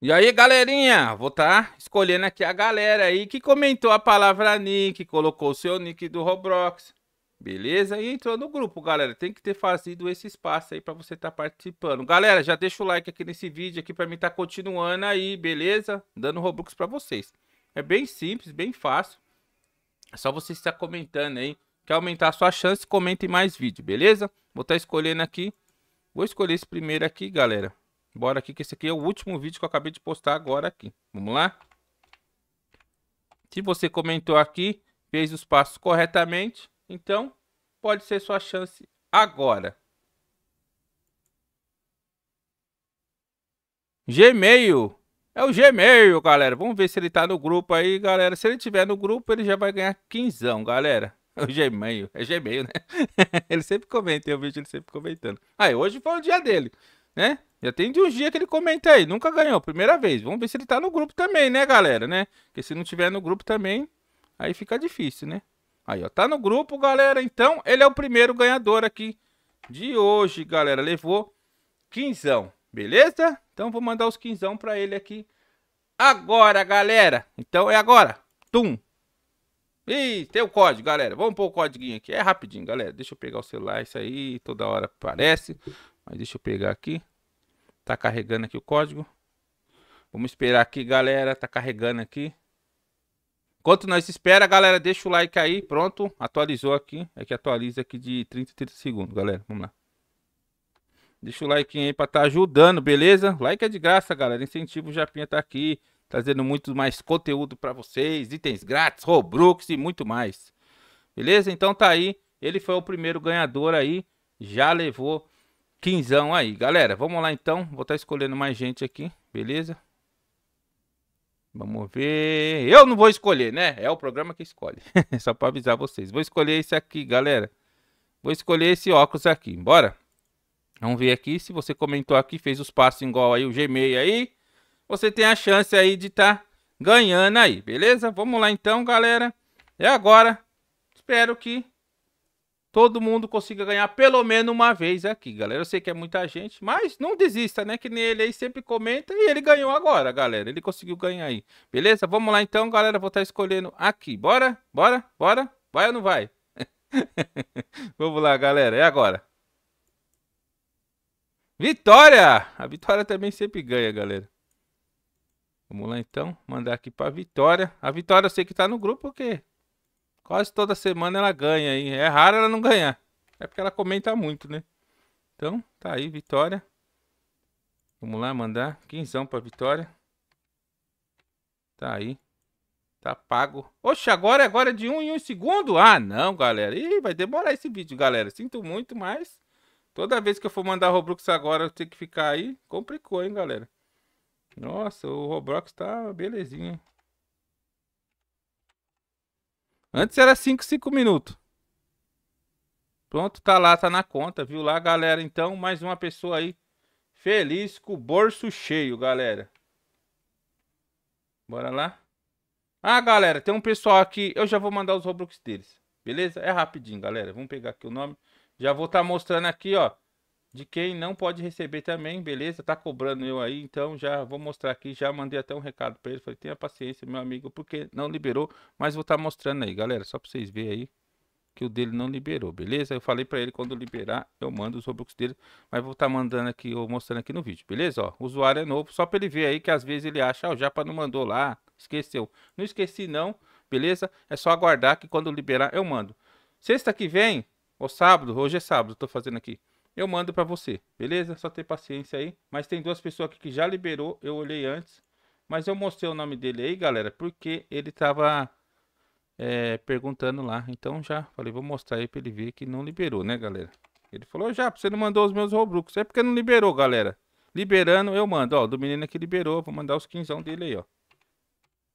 E aí, galerinha, vou estar tá escolhendo aqui a galera aí que comentou a palavra nick, colocou o seu nick do Roblox, beleza? E entrou no grupo, galera. Tem que ter fazido esse espaço aí para você estar tá participando. Galera, já deixa o like aqui nesse vídeo aqui para mim estar tá continuando aí, beleza? Dando Roblox para vocês. É bem simples, bem fácil. É só você estar comentando aí. Quer aumentar a sua chance, comente mais vídeo, beleza? Vou estar tá escolhendo aqui. Vou escolher esse primeiro aqui, galera. Bora aqui, que esse aqui é o último vídeo que eu acabei de postar agora aqui. Vamos lá? Se você comentou aqui, fez os passos corretamente, então pode ser sua chance agora. Gmail. É o Gmail, galera. Vamos ver se ele tá no grupo aí, galera. Se ele tiver no grupo, ele já vai ganhar quinzão, galera. É o Gmail. É Gmail, né? ele sempre comenta, o vídeo ele sempre comentando. Aí, ah, hoje foi o dia dele né? Já tem de um dia que ele comenta aí, nunca ganhou, primeira vez. Vamos ver se ele tá no grupo também, né, galera, né? Porque se não tiver no grupo também, aí fica difícil, né? Aí, ó, tá no grupo, galera. Então, ele é o primeiro ganhador aqui de hoje, galera. Levou quinzão, beleza? Então, vou mandar os quinzão pra ele aqui agora, galera. Então, é agora. Tum. Ih, tem o código, galera. Vamos pôr o código aqui. É rapidinho, galera. Deixa eu pegar o celular. Isso aí toda hora aparece deixa eu pegar aqui. Tá carregando aqui o código. Vamos esperar aqui, galera. Tá carregando aqui. Enquanto nós espera, galera, deixa o like aí. Pronto, atualizou aqui. É que atualiza aqui de 30 30 segundos, galera. Vamos lá. Deixa o like aí pra estar tá ajudando, beleza? Like é de graça, galera. Incentivo o Japinha tá aqui. Trazendo muito mais conteúdo para vocês. Itens grátis, Robux e muito mais. Beleza? Então tá aí. Ele foi o primeiro ganhador aí. Já levou quinzão aí. Galera, vamos lá então. Vou estar tá escolhendo mais gente aqui, beleza? Vamos ver. Eu não vou escolher, né? É o programa que escolhe. Só para avisar vocês. Vou escolher esse aqui, galera. Vou escolher esse óculos aqui. Bora? Vamos ver aqui. Se você comentou aqui, fez os passos igual aí o Gmail aí, você tem a chance aí de estar tá ganhando aí, beleza? Vamos lá então, galera. É agora. Espero que todo mundo consiga ganhar pelo menos uma vez aqui, galera. Eu sei que é muita gente, mas não desista, né? Que nem ele aí sempre comenta e ele ganhou agora, galera. Ele conseguiu ganhar aí. Beleza? Vamos lá então, galera. Vou estar escolhendo aqui. Bora? Bora? Bora? Vai ou não vai? Vamos lá, galera. É agora. Vitória! A Vitória também sempre ganha, galera. Vamos lá então, mandar aqui pra Vitória. A Vitória eu sei que tá no grupo, porque Quase toda semana ela ganha aí. É raro ela não ganhar. É porque ela comenta muito, né? Então, tá aí, vitória. Vamos lá, mandar. Quinzão pra vitória. Tá aí. Tá pago. Oxe, agora, agora é de um em um segundo? Ah, não, galera. Ih, vai demorar esse vídeo, galera. Sinto muito, mas... Toda vez que eu for mandar Roblox agora, eu tenho que ficar aí. Complicou, hein, galera. Nossa, o Roblox tá belezinha. Antes era 5, 5 minutos. Pronto, tá lá, tá na conta, viu lá, galera? Então, mais uma pessoa aí feliz com o bolso cheio, galera. Bora lá. Ah, galera, tem um pessoal aqui, eu já vou mandar os Roblox deles, beleza? É rapidinho, galera, vamos pegar aqui o nome. Já vou estar tá mostrando aqui, ó de quem não pode receber também, beleza? Tá cobrando eu aí, então já vou mostrar aqui, já mandei até um recado para ele, falei, tenha paciência, meu amigo, porque não liberou, mas vou estar tá mostrando aí, galera, só para vocês verem aí que o dele não liberou, beleza? Eu falei para ele quando liberar, eu mando os Robux dele, mas vou estar tá mandando aqui, ou mostrando aqui no vídeo, beleza? Ó, o usuário é novo, só para ele ver aí que às vezes ele acha, ó, ah, oh, para não mandou lá, esqueceu. Não esqueci não, beleza? É só aguardar que quando liberar eu mando. Sexta que vem, ou sábado, hoje é sábado, tô fazendo aqui eu mando para você, beleza? Só ter paciência aí. Mas tem duas pessoas aqui que já liberou, eu olhei antes. Mas eu mostrei o nome dele aí, galera, porque ele tava é, perguntando lá. Então já falei, vou mostrar aí pra ele ver que não liberou, né, galera? Ele falou, já, você não mandou os meus Robux. É porque não liberou, galera. Liberando, eu mando. Ó, do menino que liberou, vou mandar os quinzão dele aí, ó.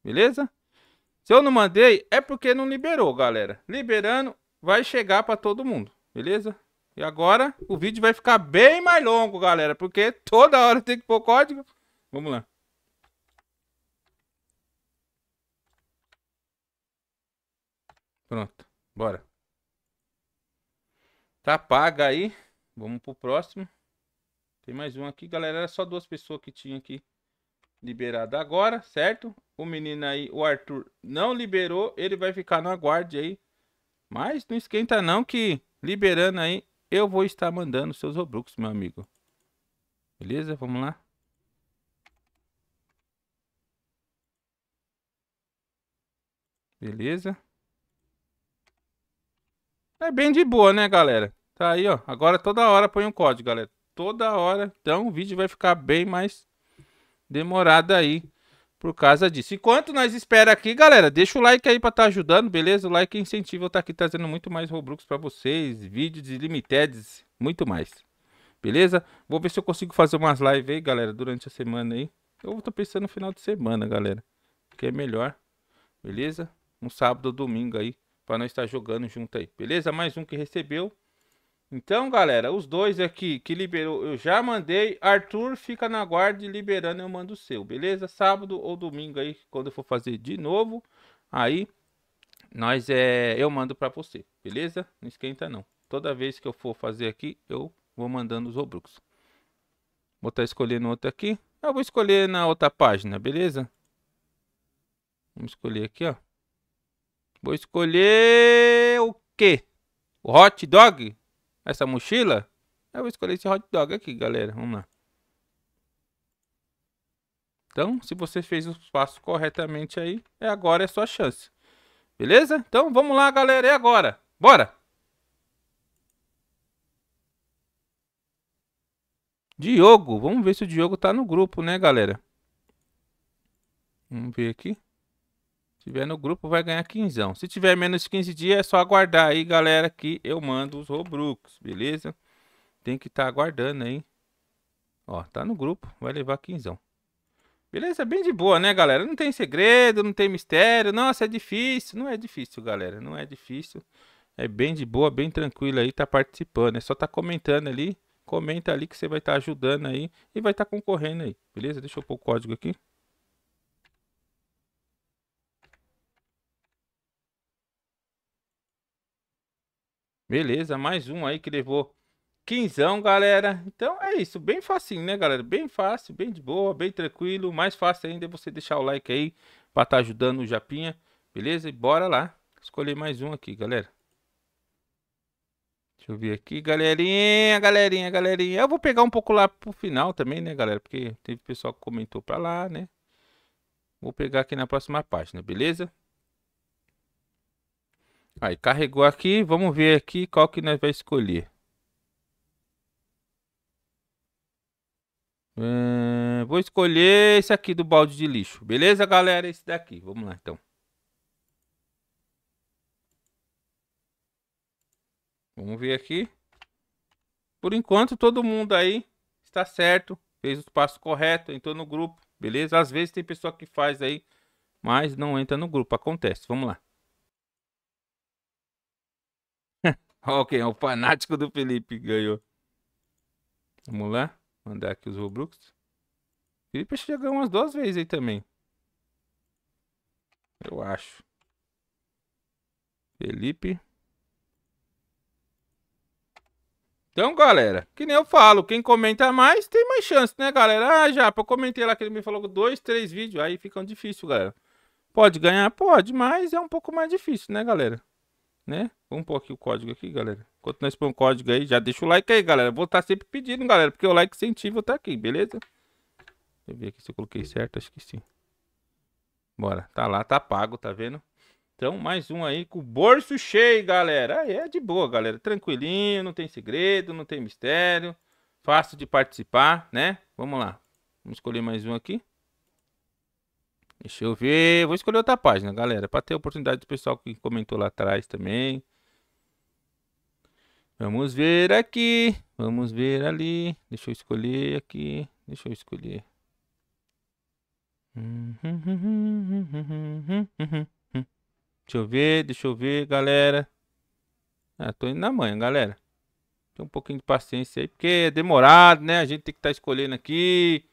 Beleza? Se eu não mandei, é porque não liberou, galera. Liberando, vai chegar pra todo mundo, beleza? E agora o vídeo vai ficar bem mais longo, galera, porque toda hora tem que pôr código. Vamos lá. Pronto, bora. Tá paga aí. Vamos pro próximo. Tem mais um aqui, galera. Era só duas pessoas que tinha aqui liberada agora, certo? O menino aí, o Arthur, não liberou. Ele vai ficar no aguarde aí. Mas não esquenta não que liberando aí eu vou estar mandando seus Robux, meu amigo. Beleza? Vamos lá. Beleza. É bem de boa, né, galera? Tá aí, ó. Agora toda hora põe um código, galera. Toda hora. Então o vídeo vai ficar bem mais demorado aí por causa disso. Enquanto nós espera aqui, galera, deixa o like aí para estar tá ajudando, beleza? O like é incentiva eu estar tá aqui trazendo muito mais Roblox para vocês, vídeos ilimitados, muito mais. Beleza? Vou ver se eu consigo fazer umas lives aí, galera, durante a semana aí. Eu tô pensando no final de semana, galera, que é melhor. Beleza? Um sábado ou domingo aí para nós estar tá jogando junto aí. Beleza? Mais um que recebeu. Então, galera, os dois aqui que liberou, eu já mandei. Arthur fica na guarda e liberando eu mando o seu, beleza? Sábado ou domingo aí, quando eu for fazer de novo, aí nós é, eu mando para você, beleza? Não esquenta não. Toda vez que eu for fazer aqui, eu vou mandando os Robux. Vou estar tá escolhendo outra aqui. Eu vou escolher na outra página, beleza? Vamos escolher aqui, ó. Vou escolher o quê? O hot dog? essa mochila, eu vou escolher esse hot dog aqui, galera. Vamos lá. Então, se você fez os passos corretamente aí, é agora é sua chance. Beleza? Então, vamos lá, galera. É agora. Bora! Diogo. Vamos ver se o Diogo tá no grupo, né, galera? Vamos ver aqui tiver no grupo, vai ganhar quinzão. Se tiver menos de 15 dias, é só aguardar aí, galera, que eu mando os Robux, beleza? Tem que estar tá aguardando aí. Ó, tá no grupo, vai levar quinzão. Beleza? Bem de boa, né, galera? Não tem segredo, não tem mistério. Nossa, é difícil. Não é difícil, galera. Não é difícil. É bem de boa, bem tranquilo aí, tá participando. É só tá comentando ali. Comenta ali que você vai estar tá ajudando aí e vai estar tá concorrendo aí. Beleza? Deixa eu pôr o código aqui. Beleza, mais um aí que levou quinzão, galera. Então é isso, bem facinho, né, galera? Bem fácil, bem de boa, bem tranquilo. Mais fácil ainda é você deixar o like aí para estar tá ajudando o Japinha, beleza? E bora lá escolher mais um aqui, galera. Deixa eu ver aqui, galerinha, galerinha, galerinha. Eu vou pegar um pouco lá pro final também, né, galera? Porque teve pessoal que comentou para lá, né? Vou pegar aqui na próxima página, beleza? Aí, carregou aqui. Vamos ver aqui qual que nós vai escolher. Hum, vou escolher esse aqui do balde de lixo. Beleza, galera? Esse daqui. Vamos lá, então. Vamos ver aqui. Por enquanto, todo mundo aí está certo. Fez os passos corretos, entrou no grupo. Beleza? Às vezes tem pessoa que faz aí, mas não entra no grupo. Acontece. Vamos lá. Ok, é o fanático do Felipe ganhou. Vamos lá. Mandar aqui os Robux. Felipe acho que já ganhou umas duas vezes aí também. Eu acho. Felipe. Então, galera, que nem eu falo, quem comenta mais tem mais chance, né, galera? Ah, já, eu comentei lá que ele me falou dois, três vídeos, aí um difícil, galera. Pode ganhar? Pode, mas é um pouco mais difícil, né, galera? né? Vamos pôr aqui o código aqui, galera. Enquanto nós põe o código aí, já deixa o like aí, galera. Vou estar tá sempre pedindo, galera, porque o like incentivo tá aqui, beleza? Deixa eu ver aqui se eu coloquei certo, acho que sim. Bora, tá lá, tá pago, tá vendo? Então, mais um aí com o bolso cheio, galera. Aí é de boa, galera. Tranquilinho, não tem segredo, não tem mistério. Fácil de participar, né? Vamos lá. Vamos escolher mais um aqui. Deixa eu ver. Vou escolher outra página, galera. Para ter a oportunidade do pessoal que comentou lá atrás também. Vamos ver aqui. Vamos ver ali. Deixa eu escolher aqui. Deixa eu escolher. Deixa eu ver, deixa eu ver, galera. Ah, tô indo na manhã, galera. Tem um pouquinho de paciência aí, porque é demorado, né? A gente tem que estar tá escolhendo aqui.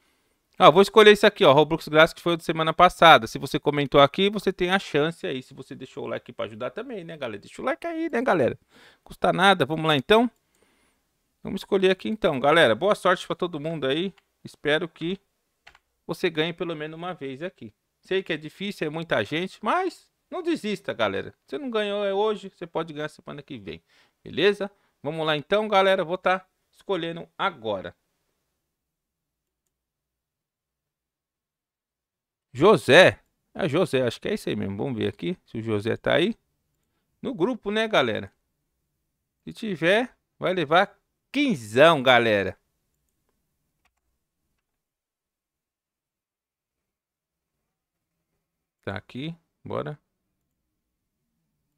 Ah, vou escolher esse aqui, ó, Roblox Grátis, que foi o de semana passada. Se você comentou aqui, você tem a chance aí, se você deixou o like para ajudar também, né, galera? Deixa o like aí, né, galera? Custa nada, vamos lá então? Vamos escolher aqui então, galera. Boa sorte para todo mundo aí. Espero que você ganhe pelo menos uma vez aqui. Sei que é difícil, é muita gente, mas não desista, galera. Você não ganhou é hoje, você pode ganhar semana que vem. Beleza? Vamos lá então, galera. Vou estar tá escolhendo agora. José. É José, acho que é isso aí mesmo. Vamos ver aqui se o José tá aí. No grupo, né, galera? Se tiver, vai levar quinzão, galera. Tá aqui, bora.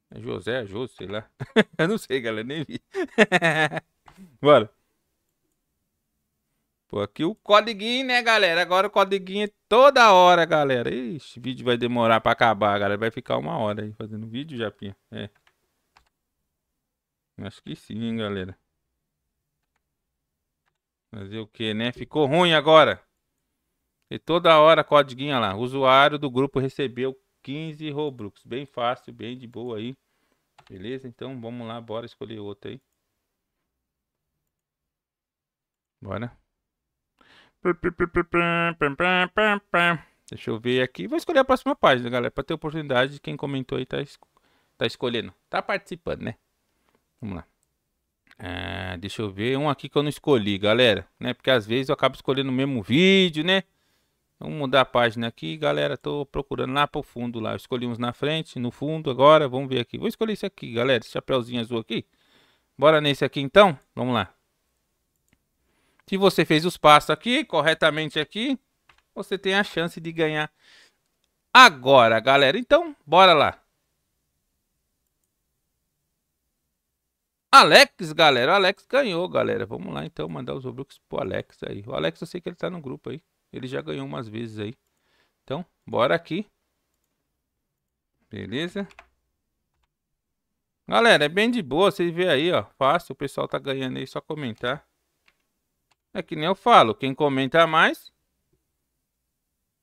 É José, é José, sei lá. Eu não sei, galera, nem vi. bora. Pô, aqui o codiguinho, né, galera? Agora o codiguinho é toda hora, galera. Ixi, vídeo vai demorar pra acabar, galera. Vai ficar uma hora aí fazendo vídeo, Japinha. É. Acho que sim, hein, galera. Fazer o que, né? Ficou ruim agora. E toda hora, codiguinha lá. Usuário do grupo recebeu 15 Robux. Bem fácil, bem de boa aí. Beleza? Então, vamos lá. Bora escolher outro aí. Bora. Deixa eu ver aqui. Vou escolher a próxima página, galera. Pra ter oportunidade, quem comentou aí tá, es tá escolhendo. Tá participando, né? Vamos lá. É, deixa eu ver um aqui que eu não escolhi, galera. Né? Porque às vezes eu acabo escolhendo o mesmo vídeo, né? Vamos mudar a página aqui, galera. Tô procurando lá pro fundo lá. Eu escolhi uns na frente, no fundo agora. Vamos ver aqui. Vou escolher esse aqui, galera. Esse chapéuzinho azul aqui. Bora nesse aqui então. Vamos lá. Se você fez os passos aqui, corretamente aqui, você tem a chance de ganhar agora, galera. Então, bora lá. Alex, galera. O Alex ganhou, galera. Vamos lá, então, mandar os Robux pro Alex aí. O Alex, eu sei que ele tá no grupo aí. Ele já ganhou umas vezes aí. Então, bora aqui. Beleza? Galera, é bem de boa. Vocês vê aí, ó. Fácil. O pessoal tá ganhando aí. Só comentar. É que nem eu falo, quem comenta mais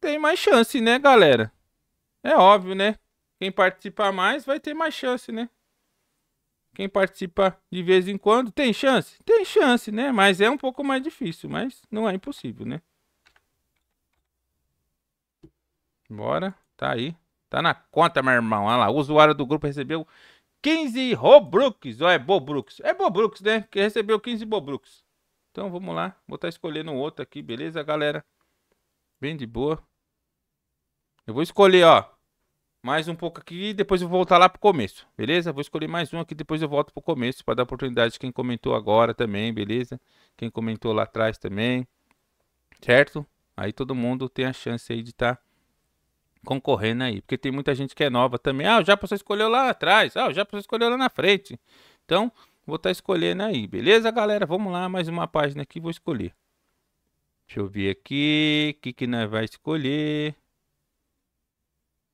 tem mais chance, né, galera? É óbvio, né? Quem participa mais vai ter mais chance, né? Quem participa de vez em quando tem chance? Tem chance, né? Mas é um pouco mais difícil, mas não é impossível, né? Bora, tá aí. Tá na conta, meu irmão. Olha lá, o usuário do grupo recebeu 15 Robux. Ou é Bobrux? É Bobrux, né? Que recebeu 15 Bobrux. Então vamos lá, vou estar tá escolhendo outro aqui, beleza, galera? Bem de boa. Eu vou escolher, ó, mais um pouco aqui e depois eu vou voltar lá pro começo, beleza? Vou escolher mais um aqui, depois eu volto pro começo para dar oportunidade quem comentou agora também, beleza? Quem comentou lá atrás também, certo? Aí todo mundo tem a chance aí de estar tá concorrendo aí, porque tem muita gente que é nova também. Ah, já Japa escolheu lá atrás, ah, já Japa escolheu lá na frente. Então, Vou estar tá escolhendo aí, beleza, galera? Vamos lá, mais uma página aqui, vou escolher. Deixa eu ver aqui, o que que nós vai escolher.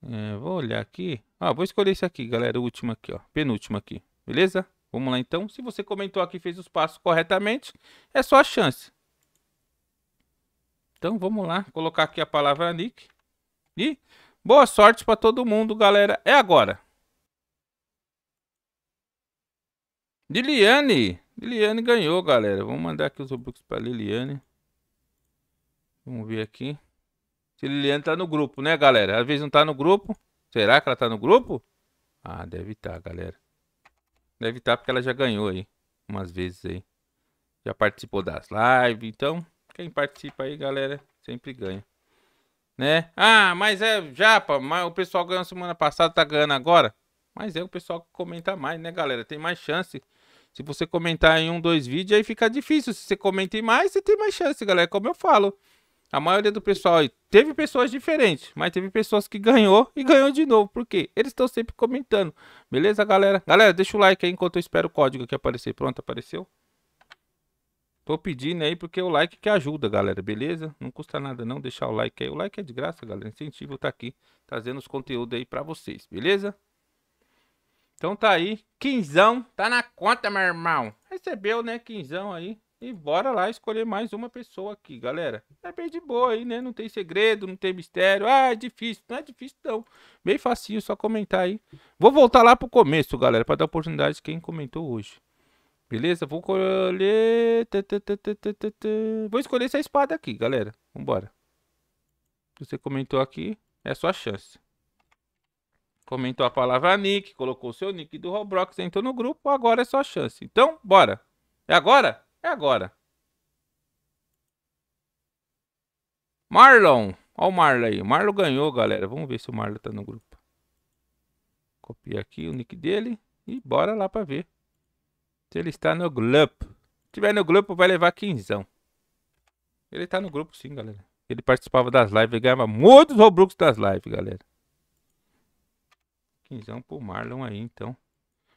É, vou olhar aqui. Ah, vou escolher esse aqui, galera, o último aqui, ó, penúltimo aqui, beleza? Vamos lá, então. Se você comentou aqui e fez os passos corretamente, é só a chance. Então, vamos lá, colocar aqui a palavra Nick. E boa sorte para todo mundo, galera. É agora. Liliane! Liliane ganhou, galera. Vamos mandar aqui os Robux pra Liliane. Vamos ver aqui. Se Liliane tá no grupo, né, galera? Às vezes não tá no grupo. Será que ela tá no grupo? Ah, deve tá, galera. Deve tá porque ela já ganhou aí. Umas vezes aí. Já participou das lives. Então, quem participa aí, galera, sempre ganha. Né? Ah, mas é japa. Mas o pessoal ganhou semana passada, tá ganhando agora. Mas é o pessoal que comenta mais, né, galera? Tem mais chance se você comentar em um, dois vídeos, aí fica difícil. Se você comenta em mais, você tem mais chance, galera. É como eu falo, a maioria do pessoal teve pessoas diferentes, mas teve pessoas que ganhou e ganhou de novo. Por quê? Eles estão sempre comentando. Beleza, galera? Galera, deixa o like aí enquanto eu espero o código aqui aparecer. Pronto, apareceu? Tô pedindo aí porque o like que ajuda, galera, beleza? Não custa nada não deixar o like aí. O like é de graça, galera. É incentivo tá aqui trazendo os conteúdos aí para vocês, beleza? Então tá aí, quinzão, tá na conta, meu irmão. Recebeu, né, quinzão aí. E bora lá escolher mais uma pessoa aqui, galera. É bem de boa aí, né? Não tem segredo, não tem mistério. Ah, é difícil. Não é difícil, não. Bem facinho, só comentar aí. Vou voltar lá pro começo, galera, para dar oportunidade quem comentou hoje. Beleza? Vou escolher... Vou escolher essa espada aqui, galera. Vambora. Você comentou aqui, é a sua chance comentou a palavra nick, colocou o seu nick do Roblox, entrou no grupo, agora é sua chance. Então, bora. É agora? É agora. Marlon. Olha o Marlon aí. O Marlon ganhou, galera. Vamos ver se o Marlon tá no grupo. Copia aqui o nick dele e bora lá pra ver se ele está no grupo. Se tiver no grupo, vai levar quinzão. Ele tá no grupo sim, galera. Ele participava das lives, ele ganhava muitos Robux das lives, galera. Quinzão pro Marlon aí, então.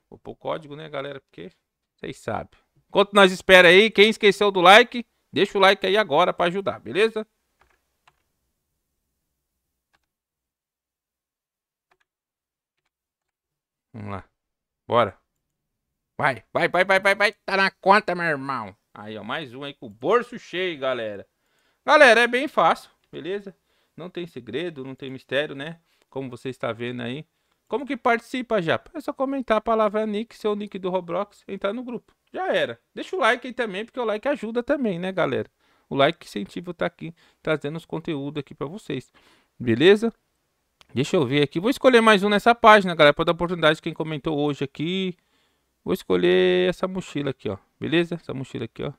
Vou pôr o código, né, galera? Porque vocês sabem. Enquanto nós espera aí, quem esqueceu do like, deixa o like aí agora para ajudar, beleza? Vamos lá. Bora. Vai, vai, vai, vai, vai, vai. Tá na conta, meu irmão. Aí, ó, mais um aí com o bolso cheio, galera. Galera, é bem fácil, beleza? Não tem segredo, não tem mistério, né? Como você está vendo aí, como que participa, Japa? É só comentar a palavra nick, seu nick do Roblox, entrar no grupo. Já era. Deixa o like aí também, porque o like ajuda também, né, galera? O like incentivo tá aqui, trazendo os conteúdos aqui para vocês. Beleza? Deixa eu ver aqui. Vou escolher mais um nessa página, galera, para dar oportunidade quem comentou hoje aqui. Vou escolher essa mochila aqui, ó. Beleza? Essa mochila aqui, ó.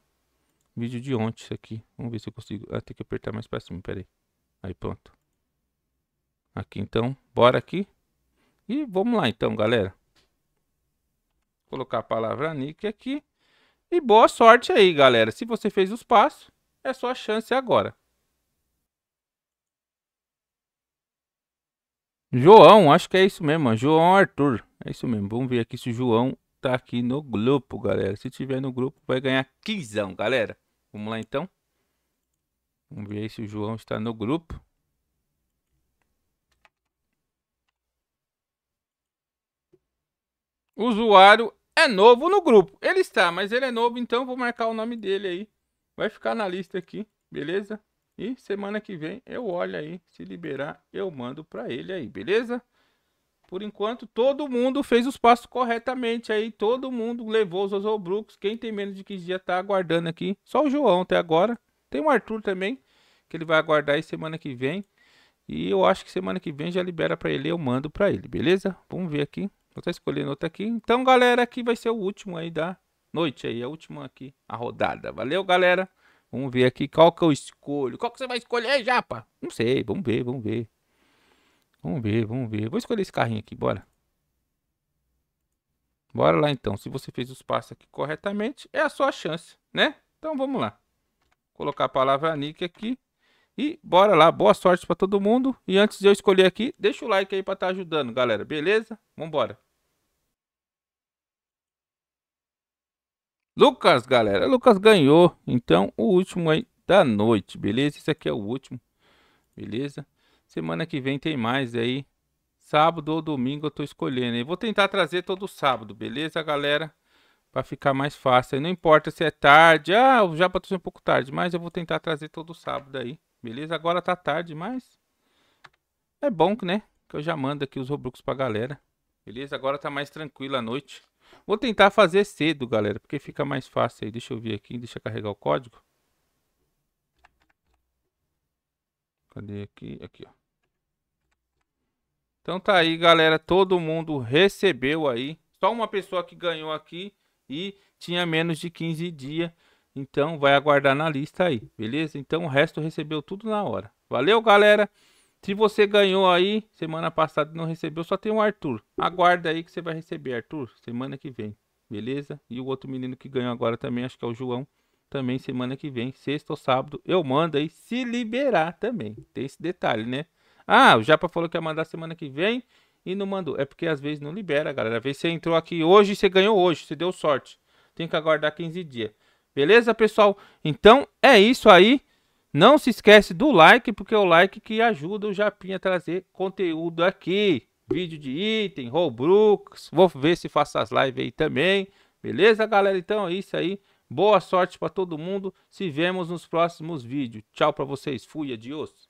Vídeo de ontem isso aqui. Vamos ver se eu consigo. Ah, tem que apertar mais para cima, peraí. Aí, pronto. Aqui, então. Bora aqui. E vamos lá então, galera. Vou colocar a palavra nick aqui. E boa sorte aí, galera. Se você fez os passos, é sua chance agora. João, acho que é isso mesmo, João Arthur. É isso mesmo. Vamos ver aqui se o João tá aqui no grupo, galera. Se tiver no grupo, vai ganhar quinzão, galera. Vamos lá então. Vamos ver aí se o João está no grupo. usuário é novo no grupo. Ele está, mas ele é novo, então vou marcar o nome dele aí. Vai ficar na lista aqui, beleza? E semana que vem eu olho aí, se liberar, eu mando para ele aí, beleza? Por enquanto, todo mundo fez os passos corretamente aí, todo mundo levou os Ozobrooks. Quem tem menos de 15 dias tá aguardando aqui. Só o João até agora. Tem o Arthur também, que ele vai aguardar aí semana que vem. E eu acho que semana que vem já libera para ele, eu mando para ele, beleza? Vamos ver aqui. Vou estar escolhendo outro aqui. Então, galera, aqui vai ser o último aí da noite aí. A última aqui, a rodada. Valeu, galera. Vamos ver aqui qual que eu escolho. Qual que você vai escolher, Japa? Não sei, vamos ver, vamos ver. Vamos ver, vamos ver. Vou escolher esse carrinho aqui, bora. Bora lá então. Se você fez os passos aqui corretamente, é a sua chance, né? Então vamos lá. Vou colocar a palavra Nick aqui. E bora lá, boa sorte para todo mundo. E antes de eu escolher aqui, deixa o like aí para estar tá ajudando, galera. Beleza? Vambora. Lucas, galera. Lucas ganhou. Então, o último aí da noite, beleza? Esse aqui é o último, beleza? Semana que vem tem mais aí. Sábado ou domingo eu tô escolhendo. e vou tentar trazer todo sábado, beleza, galera? Pra ficar mais fácil. não importa se é tarde. Ah, já patrocinou um pouco tarde. Mas eu vou tentar trazer todo sábado aí. Beleza? Agora tá tarde, mas é bom, né? Que eu já mando aqui os Robux pra galera. Beleza? Agora tá mais tranquila a noite. Vou tentar fazer cedo, galera, porque fica mais fácil aí. Deixa eu ver aqui, deixa eu carregar o código. Cadê aqui? Aqui, ó. Então tá aí, galera. Todo mundo recebeu aí. Só uma pessoa que ganhou aqui e tinha menos de 15 dias. Então vai aguardar na lista aí, beleza? Então o resto recebeu tudo na hora. Valeu, galera! Se você ganhou aí, semana passada não recebeu, só tem o Arthur. Aguarda aí que você vai receber, Arthur, semana que vem, beleza? E o outro menino que ganhou agora também, acho que é o João, também semana que vem, sexta ou sábado, eu mando aí se liberar também. Tem esse detalhe, né? Ah, o Japa falou que ia mandar semana que vem e não mandou. É porque às vezes não libera, galera. Às vezes você entrou aqui hoje e você ganhou hoje, você deu sorte. Tem que aguardar 15 dias. Beleza, pessoal? Então é isso aí. Não se esquece do like, porque é o like que ajuda o Japinha a trazer conteúdo aqui. Vídeo de item, Robux. Vou ver se faço as lives aí também. Beleza, galera? Então é isso aí. Boa sorte para todo mundo. Se vemos nos próximos vídeos. Tchau para vocês. Fui, adiós.